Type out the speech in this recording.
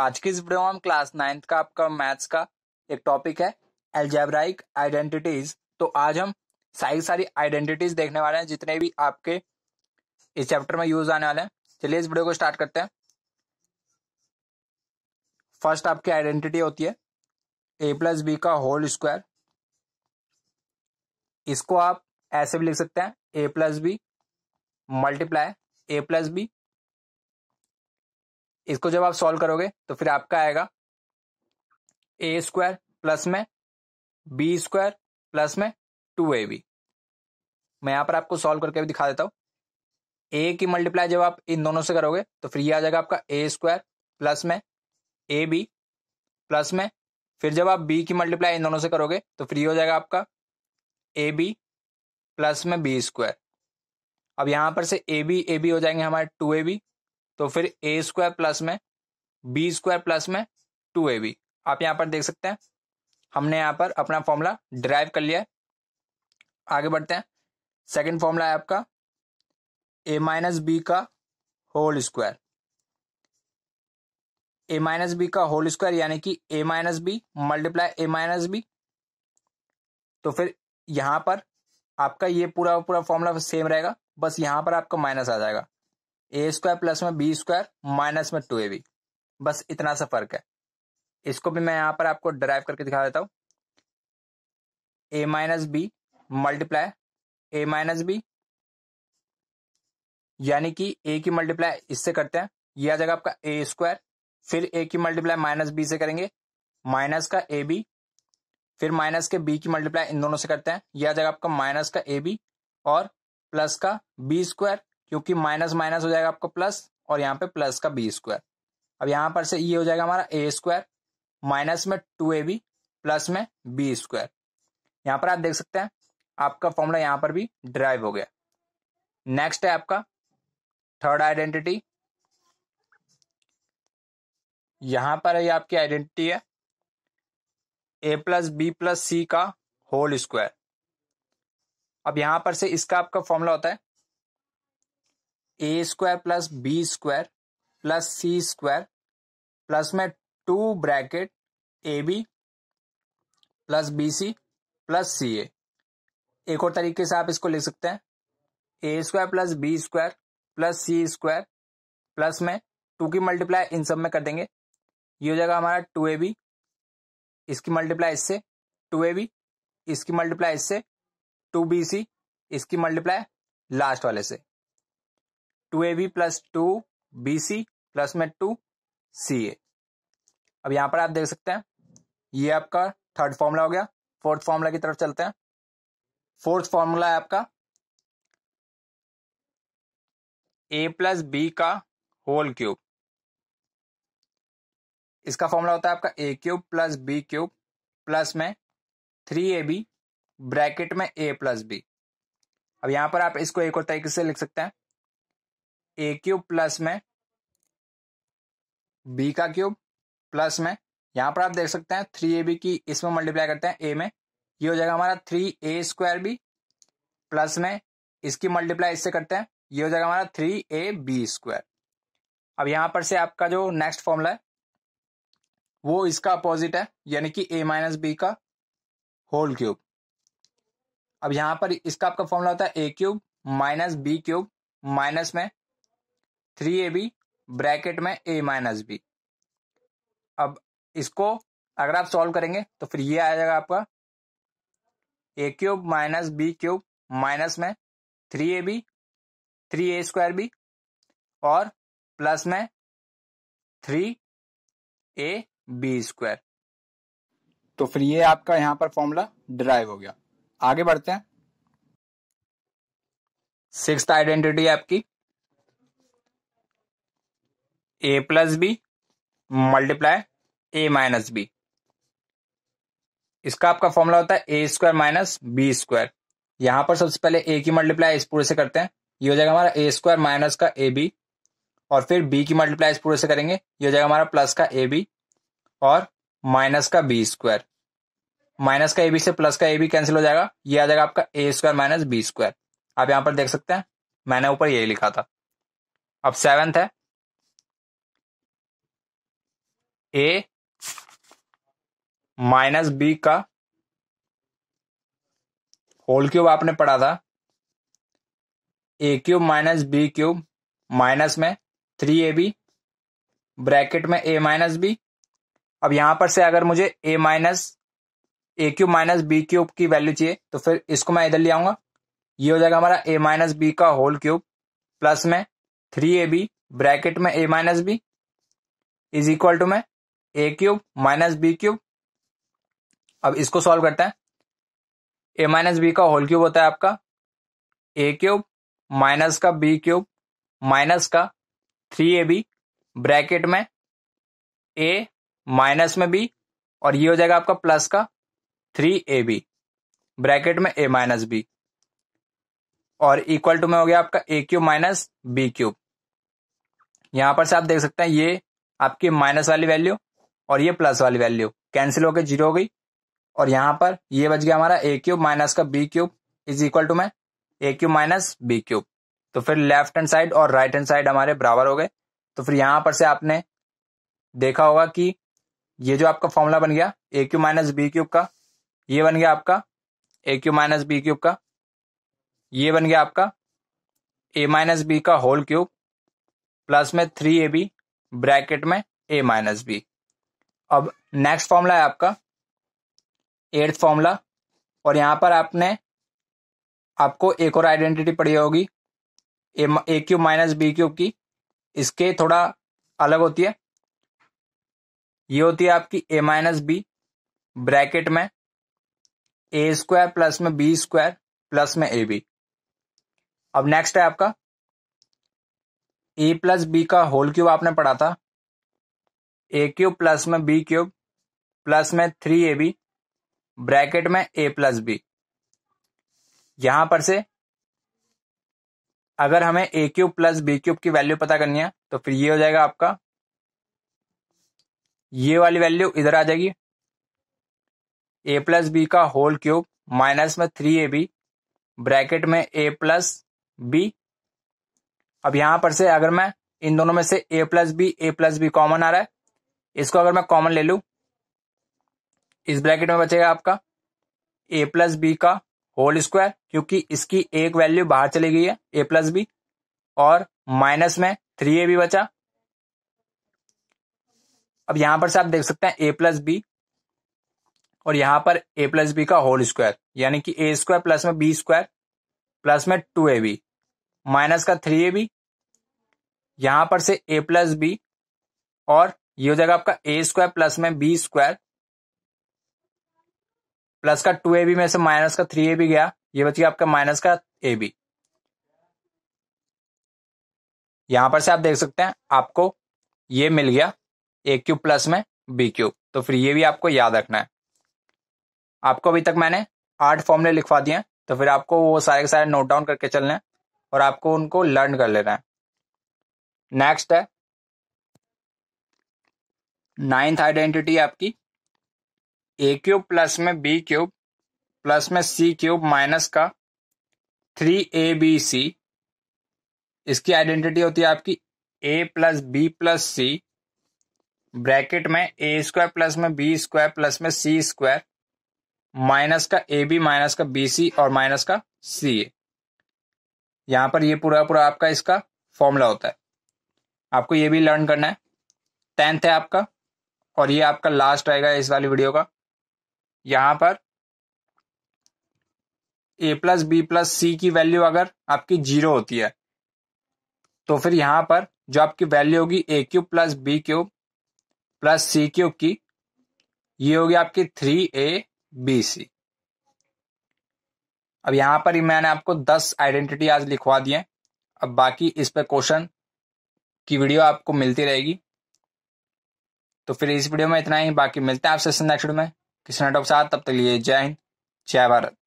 आज के इस वीडियो में हम क्लास नाइन्थ का आपका मैथ्स का एक टॉपिक है एल्जेब्राइक आइडेंटिटीज तो आज हम सारी सारी आइडेंटिटीज देखने वाले हैं जितने भी आपके इस चैप्टर में यूज आने वाले हैं चलिए इस वीडियो को स्टार्ट करते हैं फर्स्ट आपकी आइडेंटिटी होती है ए प्लस बी का होल स्क्वायर इसको आप ऐसे भी लिख सकते हैं A plus B multiply A plus B इसको जब आप सॉल्व करोगे तो फिर आपका आएगा ए स्क्वायर प्लस में बी स्क्वायर प्लस में टू ए बी मैं यहां पर आपको सॉल्व करके भी दिखा देता हूं ए की मल्टीप्लाई जब आप इन दोनों से करोगे तो फिर ये आ जाएगा आपका ए स्क्वायर प्लस में ए बी प्लस में फिर जब आप बी की मल्टीप्लाई इन दोनों से करोगे तो फ्री हो जाएगा आपका ए बी प्लस में बी स्क्वायर अब यहां पर से ए बी ए बी हो जाएंगे हमारे टू ए बी तो फिर ए स्क्वायर प्लस में बी स्क्वायर प्लस में टू ए बी आप यहाँ पर देख सकते हैं हमने यहाँ पर अपना फॉर्मूला ड्राइव कर लिया आगे बढ़ते हैं सेकंड फॉर्मूला है आपका ए माइनस बी का whole square A minus B का होल स्क्वायर यानी कि A minus B multiply A minus B तो फिर यहां पर आपका ये पूरा पूरा फॉर्मूला सेम रहेगा बस यहां पर आपका माइनस आ जाएगा ए स्क्वायर प्लस में बी स्क्वायर माइनस में टू ए बी बस इतना सा फर्क है इसको भी मैं यहां पर आपको ड्राइव करके दिखा देता हूं A minus B multiply A minus B यानी कि ए की मल्टीप्लाई इससे करते हैं यह आ जाएगा आपका ए स्क्वायर फिर ए की मल्टीप्लाई माइनस बी से करेंगे माइनस का ए बी फिर माइनस के बी की मल्टीप्लाई इन दोनों से करते हैं यह आ जाएगा आपका माइनस का ए बी और प्लस का बी स्क्वायर क्योंकि माइनस माइनस हो जाएगा आपका प्लस और यहाँ पे प्लस का बी स्क्वायर अब यहाँ पर से ये हो जाएगा हमारा ए स्क्वायर माइनस में टू ए बी प्लस में बी स्क्वायर यहाँ पर आप देख सकते हैं आपका फॉर्मूला यहाँ पर भी ड्राइव हो गया नेक्स्ट है आपका थर्ड आइडेंटिटी यहां पर ये आपकी आइडेंटिटी है A plus B plus C का होल स्क्वायर अब यहां पर से इसका आपका फॉर्मूला होता है A square plus B square plus C square plus में two bracket A B plus B C plus C A एक और तरीके से आप इसको लिख सकते हैं A square plus B square plus C square plus में टू की मल्टीप्लाई इन सब में कर देंगे ये हो जाएगा हमारा टू ए बी इसकी मल्टीप्लाई इससे टू ए बी इसकी मल्टीप्लाई इससे टू बी सी इसकी मल्टीप्लाई लास्ट वाले से two A B plus two B C plus में टू सी ए अब यहां पर आप देख सकते हैं ये आपका थर्ड फॉर्मूला हो गया फोर्थ फॉर्मूला की तरफ चलते हैं फोर्थ फॉर्मूला है आपका ए प्लस बी का होल क्यूब इसका फॉर्मूला होता है आपका A cube plus B cube plus में थ्री ए बी ब्रैकेट में ए प्लस बी अब यहां पर आप इसको एक और तरीके से लिख सकते हैं ए क्यूब प्लस में बी का क्यूब प्लस में यहां पर आप देख सकते हैं थ्री ए बी की इसमें मल्टीप्लाई करते हैं ए में ये हो जाएगा हमारा three A square B plus में इसकी मल्टीप्लाई इससे करते हैं ये हो जाएगा हमारा थ्री ए बी स्क्वायर अब यहां पर से आपका जो नेक्स्ट फॉर्मूला है वो इसका अपोजिट है यानी कि ए माइनस बी का होल क्यूब अब यहां पर इसका आपका फॉर्मूला होता है A cube minus B cube minus में थ्री ए बी ब्रैकेट में ए माइनस बी अब इसको अगर आप सॉल्व करेंगे तो फिर ये आ जाएगा आपका A cube minus B cube minus में three A B three A square B और प्लस में थ्री ए बी स्क्वायर तो फिर ये आपका यहां पर फॉर्मूला ड्राइव हो गया आगे बढ़ते हैं सिक्स आइडेंटिटी आपकी A plus B multiply A minus B इसका आपका फॉर्मूला होता है A square minus B square यहां पर सबसे पहले ए की मल्टीप्लाई इस पूरे से करते हैं ये हो जाएगा हमारा ए स्क्वायर माइनस का ए बी और फिर बी की मल्टीप्लाई इस पूरे से करेंगे ये हो जाएगा हमारा प्लस का ए बी और माइनस का बी स्क्वायर माइनस का ए बी से प्लस का ए बी कैंसिल हो जाएगा ये आ जाएगा आपका A square minus B square आप यहां पर देख सकते हैं मैंने ऊपर यही लिखा था अब सेवेंथ है ए माइनस बी का होल क्यूब आपने पढ़ा था A cube minus B cube minus में थ्री ए बी ब्रैकेट में ए माइनस बी अब यहां पर से अगर मुझे A minus A cube minus B cube की वैल्यू चाहिए तो फिर इसको मैं इधर ले आऊंगा ये हो जाएगा हमारा ए माइनस बी का होल क्यूब प्लस में थ्री ए बी ब्रैकेट में A minus B is equal to में A cube minus B cube अब इसको सॉल्व करते हैं ए माइनस बी का होल क्यूब होता है आपका ए क्यूब माइनस का बी क्यूब माइनस का थ्री ए बी ब्रैकेट में ए माइनस में बी और ये हो जाएगा आपका प्लस का थ्री ए बी ब्रैकेट में ए माइनस बी और इक्वल टू में हो गया आपका A cube minus B cube यहां पर से आप देख सकते हैं ये आपकी माइनस वाली वैल्यू और ये प्लस वाली वैल्यू कैंसिल होकर जीरो हो गई और यहां पर ये बच गया हमारा ए क्यूब माइनस का B cube is equal to मैं A cube minus B cube तो फिर लेफ्ट हैंड साइड और राइट हैंड साइड हमारे बराबर हो गए तो फिर यहां पर से आपने देखा होगा कि ये जो आपका फॉर्मूला बन गया A cube minus B cube का ये बन गया आपका A cube minus B cube का ये बन गया आपका ए माइनस बी का होल क्यूब प्लस में थ्री ए बी ब्रैकेट में ए माइनस बी अब नेक्स्ट फॉर्मूला है आपका एट्थ फॉर्मूला और यहां पर आपने आपको एक और आइडेंटिटी पड़ी होगी A, A cube minus B cube की इसके थोड़ा अलग होती है ये होती है आपकी ए माइनस बी ब्रैकेट में ए स्क्वायर प्लस में बी स्क्वायर प्लस में ए बी अब नेक्स्ट है आपका ए प्लस बी का होल क्यूब आपने पढ़ा था ए क्यूब प्लस में बी क्यूब प्लस में थ्री ए बी ब्रैकेट में ए प्लस बी यहां पर से अगर हमें A cube plus B cube की वैल्यू पता करनी है तो फिर ये हो जाएगा आपका ये वाली वैल्यू इधर आ जाएगी ए प्लस बी का होल क्यूब माइनस में थ्री ए बी ब्रैकेट में ए प्लस बी अब यहां पर से अगर मैं इन दोनों में से A plus B A plus B common आ रहा है इसको अगर मैं कॉमन ले लू इस ब्रैकेट में बचेगा आपका ए प्लस बी का होल स्क्वायर क्योंकि इसकी एक वैल्यू बाहर चली गई है ए प्लस बी और माइनस में थ्री ए भी बचा अब यहां पर से आप देख सकते हैं ए प्लस बी और यहां पर ए प्लस बी का होल स्क्वायर यानी कि ए स्क्वायर प्लस में बी स्क्वायर प्लस में टू ए बी माइनस का थ्री ए बी यहां पर से ए प्लस बी और ये हो जाएगा आपका ए स्क्वायर प्लस में बी स्क्वायर प्लस का टू ए बी में से माइनस का थ्री ए बी गया ये बच गया आपका माइनस का ए बी यहां पर से आप देख सकते हैं आपको ये मिल गया ए क्यूब प्लस में बी क्यूब तो फिर ये भी आपको याद रखना है आपको अभी तक मैंने आठ फॉर्मूले लिखवा दिए तो फिर आपको वो सारे के सारे नोट डाउन करके चलना है और आपको उनको लर्न कर लेना है नेक्स्ट है नाइन्थ आइडेंटिटी आपकी ए क्यूब प्लस में बी क्यूब प्लस में सी क्यूब माइनस का थ्री ए बी सी इसकी आइडेंटिटी होती है आपकी A plus B plus C bracket में ए स्क्वायर प्लस में बी स्क्वायर प्लस में सी स्क्वायर माइनस का ए बी माइनस का बी सी और माइनस का सी ए यहां पर ये पूरा पूरा आपका इसका फॉर्मूला होता है आपको ये भी लर्न करना है टेंथ है आपका और ये आपका लास्ट आएगा इस वाली वीडियो का यहां पर A plus B plus C की वैल्यू अगर आपकी जीरो होती है तो फिर यहां पर जो आपकी वैल्यू होगी A cube plus B cube plus C cube की ये होगी आपकी थ्री ए बी सी अब यहां पर ही मैंने आपको दस आइडेंटिटी आज लिखवा दिए अब बाकी इस पर क्वेश्चन की वीडियो आपको मिलती रहेगी तो फिर इस वीडियो में इतना ही बाकी मिलते हैं आपसे नेक्स्ट वीडियो में किसान टॉप साथ तब तक लिए जय हिंद जय भारत